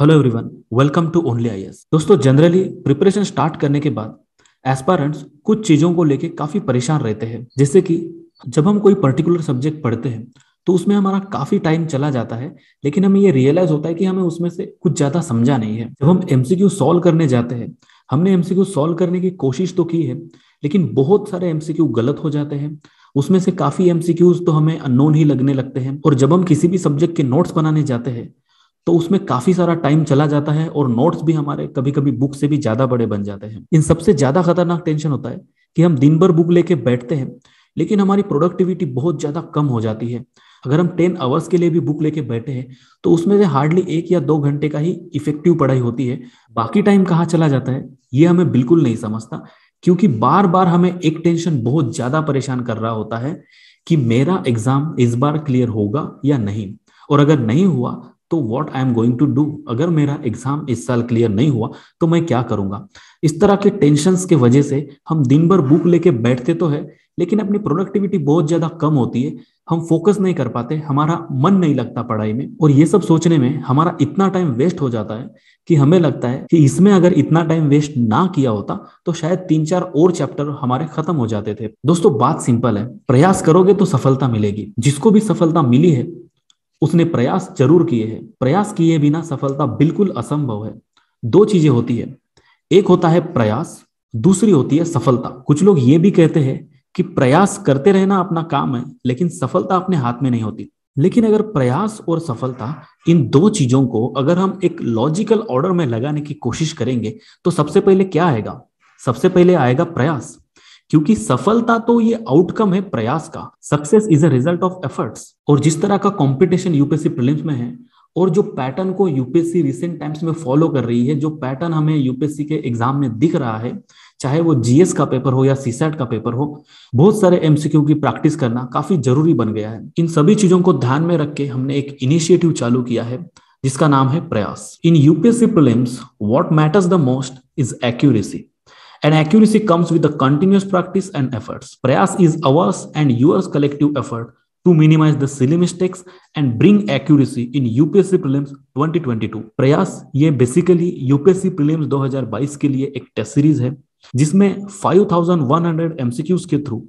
Hello everyone welcome to only I दोस्तों generally preparation start करने के बाद एस्पायरेंट्स कुछ चीजों को लेके काफी परेशान रहते हैं जैसे कि जब हम कोई पर्टिकुलर सब्जेक्ट पढ़ते हैं तो उसमें हमारा काफी टाइम चला जाता है लेकिन हमें ये रियलाइज होता है कि हमें उसमें से कुछ ज्यादा समझा नहीं है जब हम एमसीक्यू सॉल्व करने जाते हैं हमने एमसीक्यू सॉल्व करने की कोशिश तो की है लेकिन बहुत सारे एमसीक्यू गलत हो जाते हैं उसमें से काफी एमसीक्यूज तो हमें अननोन ही लगने लगते हैं और जब हम किसी भी सब्जेक्ट के नोट्स बनाने जाते हैं तो उसमें काफी सारा टाइम चला जाता है और नोट्स भी हमारे कभी कभी बुक से भी ज्यादा बड़े बन जाते हैं इन सबसे ज्यादा खतरनाक टेंशन होता है कि हम दिन भर बुक लेके बैठते हैं लेकिन हमारी प्रोडक्टिविटी बहुत ज्यादा कम हो जाती है अगर हम टेन आवर्स के लिए भी बुक लेके बैठे हैं तो उसमें से हार्डली एक या दो घंटे का ही इफेक्टिव पढ़ाई होती है बाकी टाइम कहाँ चला जाता है ये हमें बिल्कुल नहीं समझता क्योंकि बार बार हमें एक टेंशन बहुत ज्यादा परेशान कर रहा होता है कि मेरा एग्जाम इस बार क्लियर होगा या नहीं और अगर नहीं हुआ तो what I am going to do अगर मेरा एग्जाम इस साल क्लियर नहीं हुआ तो मैं क्या करूंगा इस तरह के टेंशन के वजह से हम दिन भर बुक लेके बैठते तो है लेकिन अपनी प्रोडक्टिविटी बहुत ज्यादा कम होती है हम फोकस नहीं कर पाते हमारा मन नहीं लगता पढ़ाई में और ये सब सोचने में हमारा इतना टाइम वेस्ट हो जाता है कि हमें लगता है कि इसमें अगर इतना टाइम वेस्ट ना किया होता तो शायद तीन चार और चैप्टर हमारे खत्म हो जाते थे दोस्तों बात सिंपल है प्रयास करोगे तो सफलता मिलेगी जिसको भी सफलता मिली है उसने प्रयास जरूर किए हैं प्रयास किए बिना सफलता बिल्कुल असंभव है दो चीजें होती है एक होता है प्रयास दूसरी होती है सफलता कुछ लोग ये भी कहते हैं कि प्रयास करते रहना अपना काम है लेकिन सफलता अपने हाथ में नहीं होती लेकिन अगर प्रयास और सफलता इन दो चीजों को अगर हम एक लॉजिकल ऑर्डर में लगाने की कोशिश करेंगे तो सबसे पहले क्या आएगा सबसे पहले आएगा प्रयास क्योंकि सफलता तो ये आउटकम है प्रयास का success is a result of efforts और जिस तरह का कंपटीशन यूपीएससी प्रीलिम्स में है और जो पैटर्न को यूपीएससी रिसेंट टाइम्स में फॉलो कर रही है जो पैटर्न हमें यूपीएससी के एग्जाम में दिख रहा है चाहे वो जीएस का पेपर हो या सीसेट का पेपर हो बहुत सारे एमसीक्यू की प्रैक्टिस करना काफी जरूरी बन गया है इन सभी चीजों को ध्यान में रख के हमने एक इनिशिएटिव चालू किया है जिसका नाम है Prayas in UPSC prelims what matters the most is accuracy And accuracy comes with the continuous practice and efforts. Prayas is ours and yours collective effort to minimize the silly mistakes and bring accuracy in UPSC prelims 2022 Prayas ये basically UPSC prelims 2022 के लिए एक test series है जिसमें 5100 MCQs के through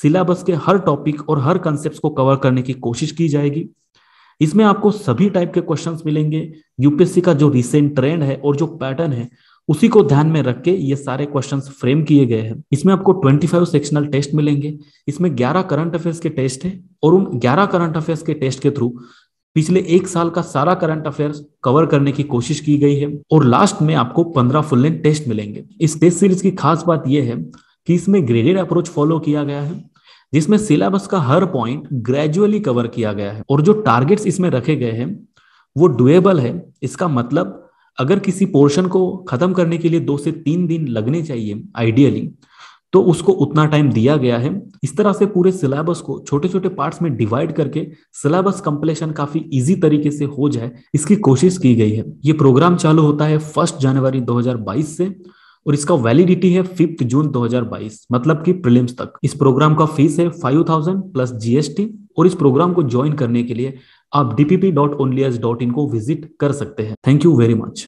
syllabus के हर topic और हर concept को कवर करने की कोशिश की जाएगी इसमें आपको सभी टाइप के क्वेश्चंस मिलेंगे यूपीएससी का जो रिसेंट ट्रेंड है और जो पैटर्न है उसी को ध्यान में रख के ये सारे क्वेश्चंस फ्रेम किए गए हैं इसमें आपको 25 सेक्शनल टेस्ट मिलेंगे इसमें 11 करंट अफेयर्स के टेस्ट है और उन 11 करंट अफेयर्स के टेस्ट के थ्रू पिछले एक साल का सारा करंट अफेयर्स कवर करने की कोशिश की गई है और लास्ट में आपको पंद्रह फुल लेंथ टेस्ट मिलेंगे इस टेस्ट सीरीज की खास बात यह है कि इसमें ग्रेडेड अप्रोच फॉलो किया गया है जिसमें सिलेबस का हर पॉइंट ग्रेजुअली कवर किया गया है और जो टारगेट्स इसमें रखे गए हैं वो डुएबल है इसका मतलब अगर किसी पोर्शन को खत्म करने के लिए दो से तीन दिन लगने चाहिए आइडियली तो उसको उतना टाइम दिया गया है इस तरह से पूरे सिलेबस को छोटे छोटे पार्ट्स में डिवाइड करके सिलेबस कंप्लीशन काफी इजी तरीके से हो जाए इसकी कोशिश की गई है ये प्रोग्राम चालू होता है फर्स्ट जनवरी 2022 से और इसका वैलिडिटी है फिफ्थ जून 2022 मतलब कि प्रीलिम्स तक इस प्रोग्राम का फीस है थाउजेंड प्लस जीएसटी और इस प्रोग्राम को ज्वाइन करने के लिए आप इन को विजिट कर सकते हैं थैंक यू वेरी मच